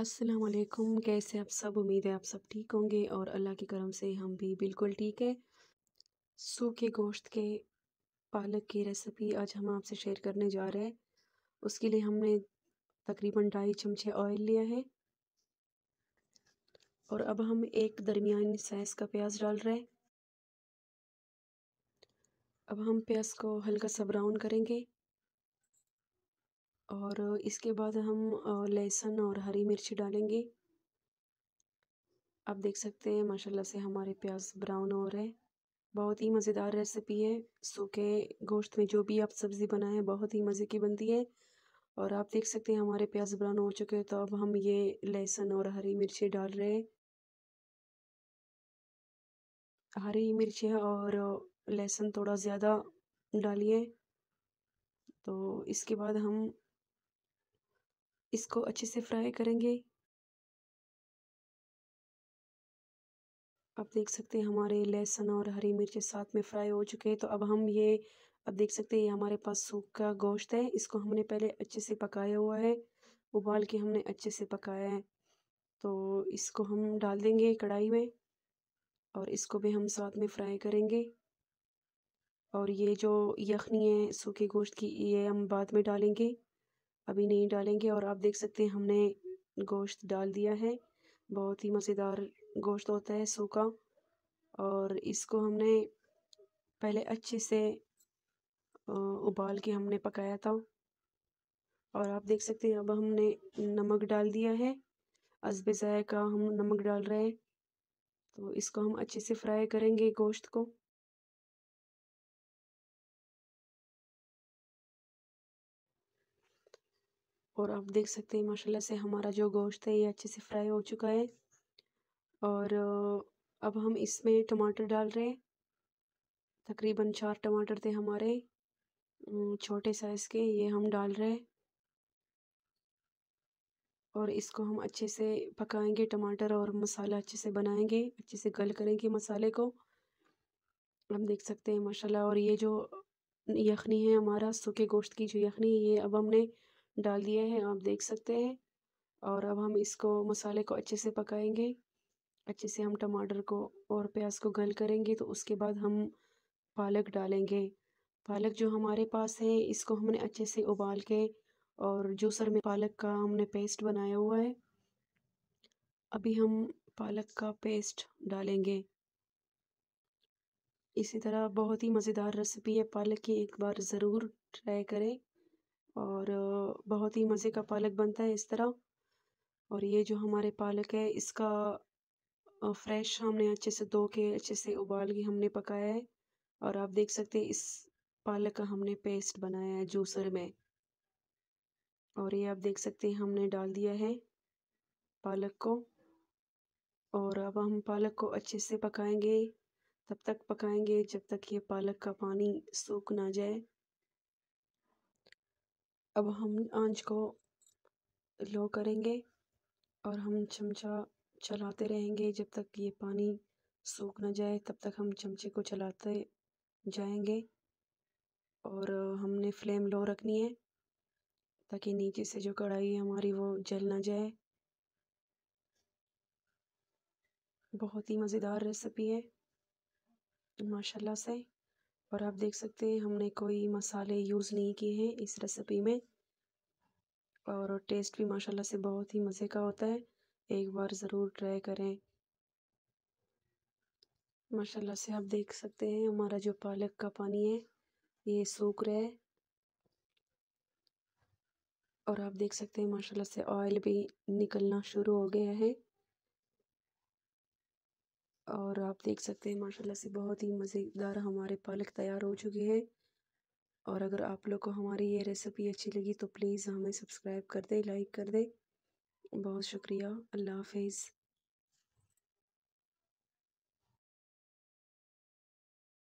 वालेकुम कैसे आप सब उम्मीद है आप सब ठीक होंगे और अल्लाह के करम से हम भी बिल्कुल ठीक है सूखे गोश्त के पालक की रेसिपी आज हम आपसे शेयर करने जा रहे हैं उसके लिए हमने तकरीबन ढाई चमचे ऑयल लिया है और अब हम एक दरमियान साइज़ का प्याज डाल रहे हैं अब हम प्याज को हल्का सा ब्राउन करेंगे और इसके बाद हम लहसुन और हरी मिर्ची डालेंगे आप देख सकते हैं माशाल्लाह से हमारे प्याज ब्राउन हो रहे हैं बहुत ही मज़ेदार रेसिपी है सूखे गोश्त में जो भी आप सब्ज़ी बनाएं बहुत ही मज़े की बनती है और आप देख सकते हैं हमारे प्याज ब्राउन हो चुके हैं तो अब हम ये लहसुन और हरी मिर्ची डाल रहे हैं हरी मिर्ची और लहसुन थोड़ा ज़्यादा डालिए तो इसके बाद हम इसको अच्छे से फ्राई करेंगे आप देख सकते हैं हमारे लहसुन और हरी मिर्च साथ में फ्राई हो चुके हैं तो अब हम ये अब देख सकते हैं ये हमारे पास सूखा गोश्त है इसको हमने पहले अच्छे से पकाया हुआ है उबाल के हमने अच्छे से पकाया है तो इसको हम डाल देंगे कढ़ाई में और इसको भी हम साथ में फ्राई करेंगे और ये जो यखनी है सूखे गोश्त की ये हम बाद में डालेंगे अभी नहीं डालेंगे और आप देख सकते हैं हमने गोश्त डाल दिया है बहुत ही मज़ेदार गोश्त होता है सूखा और इसको हमने पहले अच्छे से उबाल के हमने पकाया था और आप देख सकते हैं अब हमने नमक डाल दिया है असब का हम नमक डाल रहे हैं तो इसको हम अच्छे से फ्राई करेंगे गोश्त को और आप देख सकते हैं माशाल्लाह से हमारा जो गोश्त है ये अच्छे से फ्राई हो चुका है और अब हम इसमें टमाटर डाल रहे हैं तकरीबन चार टमाटर थे हमारे छोटे साइज़ के ये हम डाल रहे हैं और इसको हम अच्छे से पकाएंगे टमाटर और मसाला अच्छे से बनाएंगे अच्छे से गल करेंगे मसाले को हम देख सकते हैं माशाल्लाह और ये जो यखनी है हमारा सूखे गोश्त की जो यखनी है ये अब हमने डाल दिए हैं आप देख सकते हैं और अब हम इसको मसाले को अच्छे से पकाएंगे अच्छे से हम टमाटर को और प्याज को गल करेंगे तो उसके बाद हम पालक डालेंगे पालक जो हमारे पास है इसको हमने अच्छे से उबाल के और जूसर में पालक का हमने पेस्ट बनाया हुआ है अभी हम पालक का पेस्ट डालेंगे इसी तरह बहुत ही मज़ेदार रेसिपी है पालक की एक बार ज़रूर ट्राई करें और बहुत ही मज़े का पालक बनता है इस तरह और ये जो हमारे पालक है इसका फ्रेश हमने अच्छे से धो के अच्छे से उबाल के हमने पकाया है और आप देख सकते हैं इस पालक का हमने पेस्ट बनाया है जूसर में और ये आप देख सकते हैं हमने डाल दिया है पालक को और अब हम पालक को अच्छे से पकाएंगे तब तक पकाएंगे जब तक ये पालक का पानी सूख ना जाए अब हम आँच को लो करेंगे और हम चमचा चलाते रहेंगे जब तक ये पानी सूख ना जाए तब तक हम चमचे को चलाते जाएंगे और हमने फ्लेम लो रखनी है ताकि नीचे से जो कढ़ाई है हमारी वो जल ना जाए बहुत ही मज़ेदार रेसिपी है माशाल्लाह से और आप देख सकते हैं हमने कोई मसाले यूज़ नहीं किए हैं इस रेसिपी में और टेस्ट भी माशाल्लाह से बहुत ही मज़े का होता है एक बार ज़रूर ट्राई करें माशाल्लाह से आप देख सकते हैं हमारा जो पालक का पानी है ये सूख रहा है और आप देख सकते हैं माशाल्लाह से ऑयल भी निकलना शुरू हो गया है और आप देख सकते हैं माशाल्लाह से बहुत ही मज़ेदार हमारे पालक तैयार हो चुके हैं और अगर आप लोग को हमारी ये रेसिपी अच्छी लगी तो प्लीज़ हमें सब्सक्राइब कर दें लाइक कर दें बहुत शुक्रिया अल्लाह हाफिज़